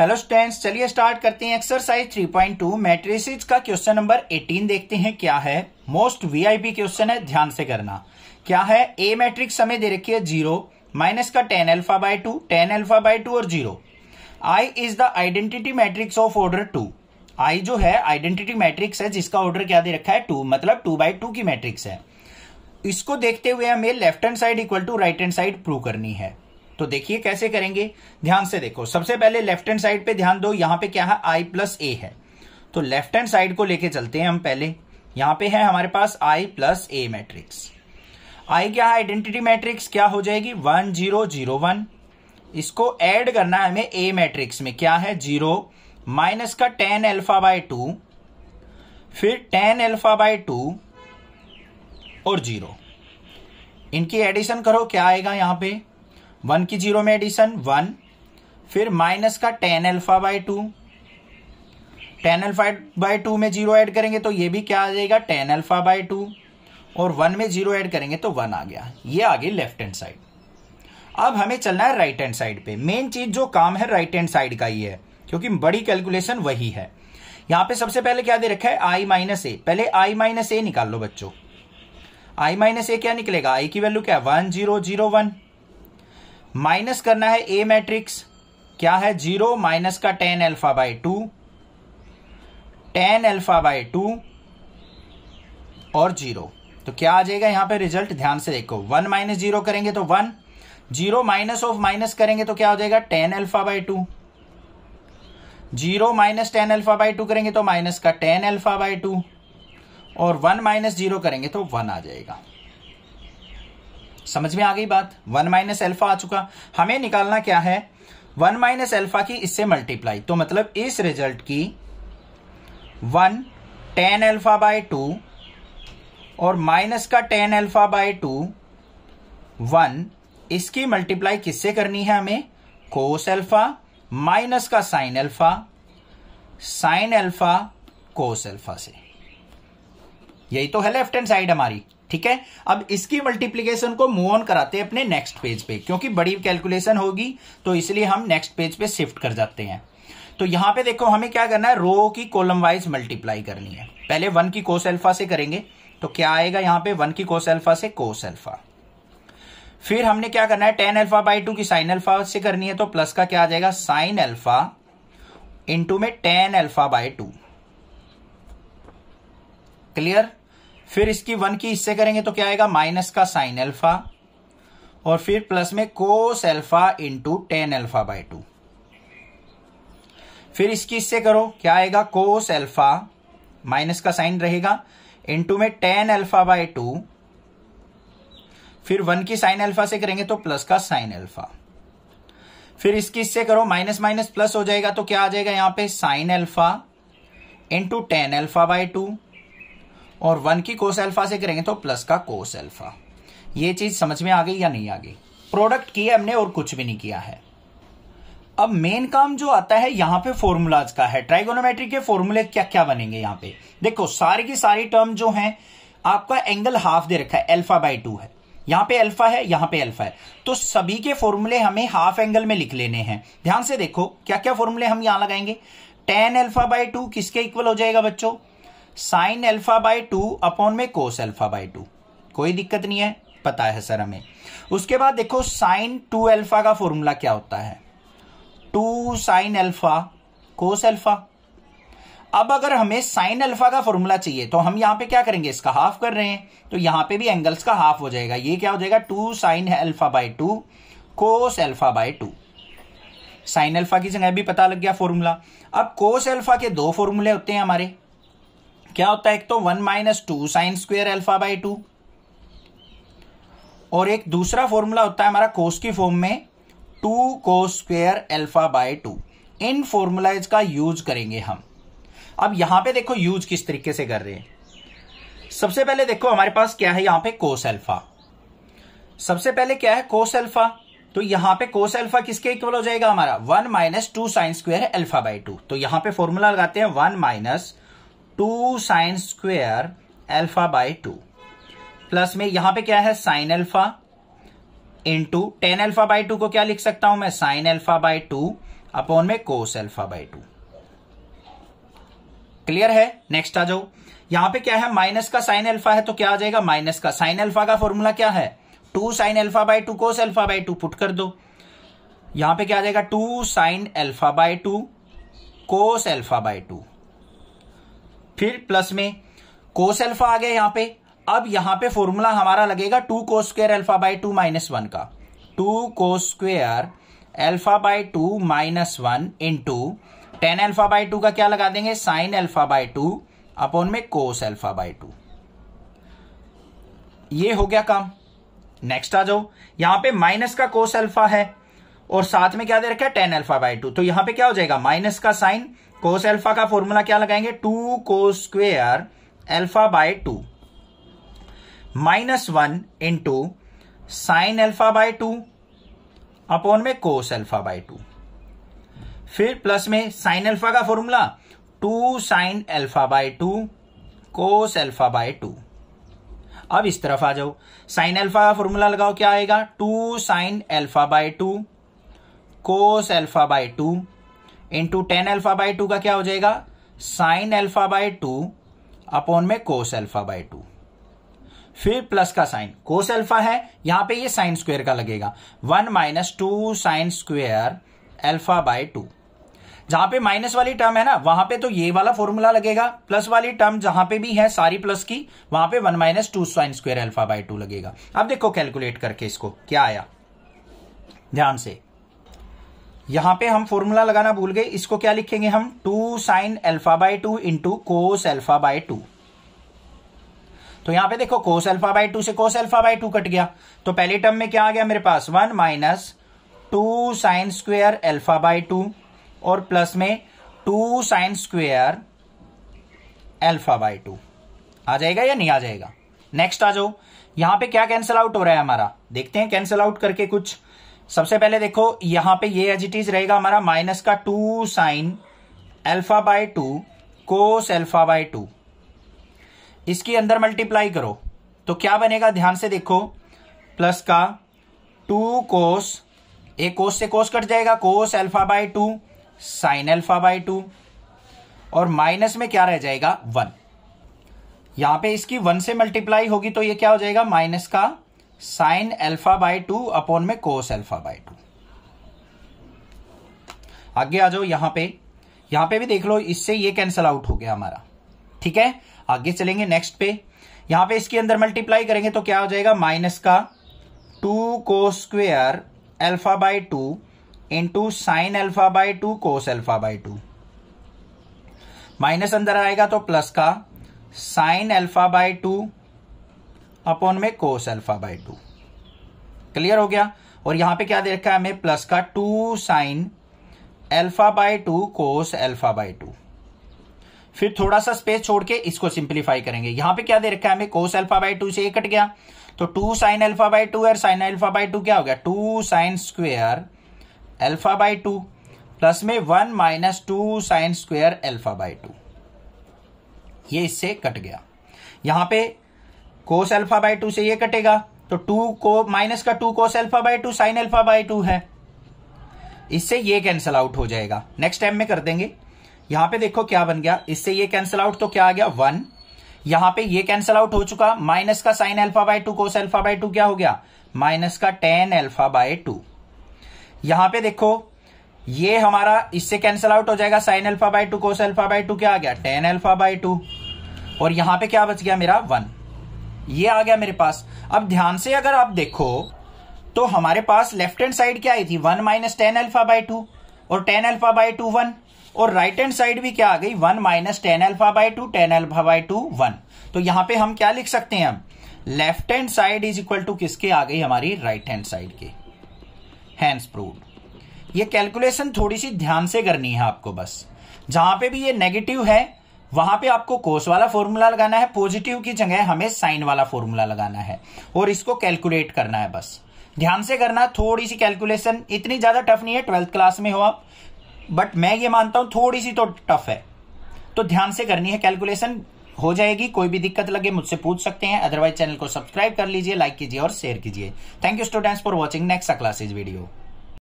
hello students चलिए start करते हैं एक्सरसाइज 3.2 मैट्रिसेज का क्वेश्चन नंबर 18 देखते हैं क्या है मोस्ट वीआईपी क्वेश्चन है ध्यान से करना क्या है ए मैट्रिक्स समय दे रखी है जीरो माइनस का tan alpha by two ten alpha by two और zero I is the identity matrix of order two I जो है आइडेंटिटी मैट्रिक्स है जिसका ऑर्डर क्या दे रखा है टू मतलब टू बाई टू की मैट्रिक्स है इसको देखते हुए हमें left hand side equal to right hand side prove करनी है तो देखिए कैसे करेंगे ध्यान से देखो सबसे पहले लेफ्ट हैंड साइड पे ध्यान दो यहां पे क्या है आई प्लस ए है तो लेफ्ट हैंड साइड को लेके चलते हैं हम पहले यहां पे है हमारे पास आई प्लस ए मैट्रिक्स आई क्या है आइडेंटिटी मैट्रिक्स क्या हो जाएगी वन जीरो जीरो वन इसको एड करना है हमें ए मैट्रिक्स में क्या है जीरो माइनस का टेन एल्फा बाय टू फिर टेन एल्फा बाय टू और जीरो इनकी एडिशन करो क्या आएगा यहां पे वन की जीरो में एडिशन वन फिर माइनस का tan alpha by two ten alpha by two में जीरो ऐड करेंगे तो ये भी क्या आ जाएगा टेन अल्फा बाय टू और वन में जीरो ऐड करेंगे तो वन आ गया ये आ गई लेफ्ट हैंड साइड अब हमें चलना है राइट हैंड साइड पे मेन चीज जो काम है राइट हैंड साइड का ही है क्योंकि बड़ी कैलकुलेशन वही है यहां पे सबसे पहले क्या दे रखा है आई माइनस ए पहले आई माइनस ए निकाल लो बच्चों आई माइनस ए क्या निकलेगा आई की वैल्यू क्या है one zero zero one minus करना है ए मैट्रिक्स क्या है जीरो माइनस का tan alpha by two tan alpha by two और जीरो तो क्या आ जाएगा यहां पे रिजल्ट ध्यान से देखो वन माइनस जीरो करेंगे तो one zero minus of minus करेंगे तो क्या हो जाएगा tan alpha by two zero minus tan alpha by two करेंगे तो माइनस का टेन एल्फा बाय टू और वन माइनस जीरो करेंगे तो वन आ जाएगा समझ में आ गई बात वन माइनस एल्फा आ चुका हमें निकालना क्या है वन माइनस एल्फा की इससे मल्टीप्लाई तो मतलब इस रिजल्ट की one tan alpha by two और माइनस का tan alpha by two one इसकी मल्टीप्लाई किससे करनी है हमें कोस एल्फा माइनस का sine alpha sine alpha cos alpha से यही तो है लेफ्ट हैंड साइड हमारी ठीक है अब इसकी मल्टीप्लीकेशन को मूव ऑन कराते हैं अपने नेक्स्ट पेज पे क्योंकि बड़ी कैलकुलेशन होगी तो इसलिए हम नेक्स्ट पेज पे शिफ्ट कर जाते हैं तो यहां पे देखो हमें क्या करना है रो की कॉलम वाइज मल्टीप्लाई करनी है पहले वन की कोस अल्फा से करेंगे तो क्या आएगा यहां पे वन की कोस अल्फा से कोस अल्फा फिर हमने क्या करना है टेन अल्फा बाई टू की साइन अल्फा से करनी है तो प्लस का क्या आ जाएगा साइन अल्फा इंटू में tan alpha by two clear फिर इसकी वन की इससे करेंगे तो क्या आएगा माइनस का साइन अल्फा और फिर प्लस में cos alpha into tan alpha by two फिर इसकी इससे करो क्या आएगा कोस अल्फा माइनस का साइन रहेगा इंटू में टेन अल्फा बाय टू फिर वन की साइन अल्फा से करेंगे तो प्लस का साइन अल्फा फिर इसकी इससे करो माइनस माइनस प्लस हो जाएगा तो क्या आ जाएगा यहां पे sine alpha into tan alpha by two और वन की कोस एल्फा से करेंगे तो प्लस का कोस एल्फा ये चीज समझ में आ गई या नहीं आ गई प्रोडक्ट किया हमने और कुछ भी नहीं किया है अब मेन काम जो आता है यहां पे फॉर्मूलाज का है ट्राइगोनोमेट्री के फॉर्मूले क्या क्या बनेंगे यहां पे देखो सारी की सारी टर्म जो है आपका एंगल हाफ दे रखा है एल्फा बाई टू है यहां पे अल्फा है यहां पे अल्फा है तो सभी के फॉर्मूले हमें हाफ एंगल में लिख लेने हैं ध्यान से देखो क्या क्या फॉर्मूले हम यहां लगाएंगे टेन अल्फा बाय टू किसके इक्वल हो जाएगा बच्चों sine alpha by two upon में कोस अल्फा बाय टू कोई दिक्कत नहीं है पता है सर हमें उसके बाद देखो साइन टू अल्फा का फॉर्मूला क्या होता है two sine alpha cos alpha अब अगर हमें साइन अल्फा का फॉर्मूला चाहिए तो हम यहां पे क्या करेंगे इसका हाफ कर रहे हैं तो यहां पे भी एंगल्स का हाफ हो जाएगा ये क्या हो जाएगा two sine alpha by two cos alpha by two sine alpha की जगह भी पता लग गया फॉर्मूला अब कोस अल्फा के दो फॉर्मूले होते हैं हमारे क्या होता है एक तो one minus two sine square alpha by two और एक दूसरा फॉर्मूला होता है हमारा कोस की फॉर्म में टू को स्क्वेयर एल्फा बाय टू इन फॉर्मूलाइज का यूज करेंगे हम अब यहां पे देखो यूज किस तरीके से कर रहे हैं सबसे पहले देखो हमारे पास क्या है यहां पे कोस एल्फा सबसे पहले क्या है कोस एल्फा तो यहां पे कोस एल्फा किसके इक्वल हो जाएगा हमारा one minus two sine square alpha by two तो यहां पे फॉर्मूला लगाते हैं one minus two sine square alpha by two plus में यहां पे क्या है sine alpha into tan alpha by two को क्या लिख सकता हूं मैं sine alpha by two upon में cos alpha by two clear है नेक्स्ट आ जाओ यहां पे क्या है माइनस का साइन एल्फा है तो क्या आ जाएगा माइनस का साइन एल्फा का फॉर्मूला क्या है two sine alpha by two cos alpha by two put कर दो यहां पे क्या आ जाएगा two sine alpha by two cos alpha by two फिर प्लस में कोस एल्फा आ गया यहां पे अब यहां पे फॉर्मूला हमारा लगेगा टू को square alpha by two minus one का टू को square alpha by two minus one into tan alpha by two का क्या लगा देंगे sine alpha by two upon में कोस एल्फा बाई टू ये हो गया काम नेक्स्ट आ जाओ यहां पे माइनस का कोस एल्फा है और साथ में क्या दे रखा है टेन अल्फा बाई टू तो यहां पे क्या हो जाएगा माइनस का साइन कोस अल्फा का फॉर्मूला क्या लगाएंगे टू को square alpha by two minus one into sine alpha by two upon में कोस अल्फा बाय टू फिर प्लस में साइन अल्फा का formula two sine alpha by two cos alpha by two अब इस तरफ आ जाओ साइन अल्फा का formula लगाओ क्या आएगा two sine alpha by two cos alpha by two into tan alpha by two का क्या हो जाएगा sine alpha by two upon में कोस एल्फा बाई टू फिर प्लस का साइन कोस एल्फा है यहां पे ये साइन स्क्वेयर का लगेगा one minus two sine square alpha by two जहां पे माइनस वाली टर्म है ना वहां पे तो ये वाला फॉर्मूला लगेगा प्लस वाली टर्म जहां पे भी है सारी प्लस की वहां पे one minus two sine square alpha by two लगेगा अब देखो कैलकुलेट करके इसको क्या आया ध्यान से यहां पे हम फॉर्मूला लगाना भूल गए इसको क्या लिखेंगे हम two sine alpha by two into cos alpha by two तो यहां पे देखो कोस एल्फा बाय टू से cos alpha by two cut गया तो पहले टर्म में क्या आ गया मेरे पास one minus two sine square alpha by two और प्लस में two sine square alpha by two आ जाएगा या नहीं आ जाएगा नेक्स्ट आ जाओ यहां पे क्या कैंसिल आउट हो रहा है हमारा देखते हैं कैंसिल आउट करके कुछ सबसे पहले देखो यहां पे ये एज इट इज रहेगा हमारा माइनस का two sine alpha by two cos alpha by two इसके अंदर मल्टीप्लाई करो तो क्या बनेगा ध्यान से देखो प्लस का टू कोस एक कोस से कोस कट जाएगा cos alpha by two sine alpha by two और माइनस में क्या रह जाएगा वन यहां पे इसकी वन से मल्टीप्लाई होगी तो ये क्या हो जाएगा माइनस का sine alpha by two upon में कोस एल्फा बाय टू आगे आ जाओ यहां पे यहां पे भी देख लो इससे ये कैंसल आउट हो गया हमारा ठीक है आगे चलेंगे नेक्स्ट पे यहां पे इसके अंदर मल्टीप्लाई करेंगे तो क्या हो जाएगा माइनस का टू को square alpha by two into sine alpha by two cos alpha by two minus अंदर आएगा तो प्लस का sine alpha by two upon में cos alpha by two clear हो गया और यहां पे क्या दे रखा है हमें प्लस का two sine alpha by two cos alpha by two फिर थोड़ा सा स्पेस छोड़ के इसको सिंप्लीफाई करेंगे यहां पे क्या दे रखा है हमें कोस अल्फा बाय टू से एक कट गया तो two sine alpha by two और साइन अल्फा बाय टू क्या हो गया two sine square alpha by two plus में one minus two sine square alpha by two ये इससे कट गया यहां पे कोस अल्फा बाय टू से ये कटेगा तो टू को माइनस का two cos alpha by two sine alpha by two है इससे ये कैंसिल आउट हो जाएगा नेक्स्ट टाइम में कर देंगे यहां पे देखो क्या बन गया इससे ये कैंसिल आउट तो क्या आ गया वन यहां पे ये कैंसिल आउट हो चुका माइनस का sine alpha by two cos alpha by two क्या हो गया माइनस का टेन अल्फा बाय टू यहां पे देखो ये हमारा इससे कैंसिल आउट हो जाएगा sine alpha by two cos alpha by two क्या आ गया टेन अल्फा बाय टू और यहां पे क्या बच गया मेरा वन ये आ गया मेरे पास अब ध्यान से अगर आप देखो तो हमारे पास लेफ्ट हैंड साइड क्या आई थी one minus ten alpha by two और ten alpha by two one और राइट हैंड साइड भी क्या आ गई one minus ten alpha by two ten alpha by two one तो यहां पे हम क्या लिख सकते हैं अब left hand side is equal to किसके आ गई हमारी राइट हैंड साइड के हैंड्स प्रूव ये कैलकुलेशन थोड़ी सी ध्यान से करनी है आपको बस जहां पे भी ये नेगेटिव है वहां पे आपको कोस वाला फॉर्मूला लगाना है पॉजिटिव की जगह हमें साइन वाला फॉर्मूला लगाना है और इसको कैलकुलेट करना है बस ध्यान से करना थोड़ी सी कैलकुलेशन इतनी ज्यादा टफ नहीं है ट्वेल्थ क्लास में हो आप बट मैं ये मानता हूं थोड़ी सी तो टफ है तो ध्यान से करनी है कैलकुलेशन हो जाएगी कोई भी दिक्कत लगे मुझसे पूछ सकते हैं अदरवाइज चैनल को सब्सक्राइब कर लीजिए लाइक कीजिए और शेयर कीजिए thank you students for watching next classes video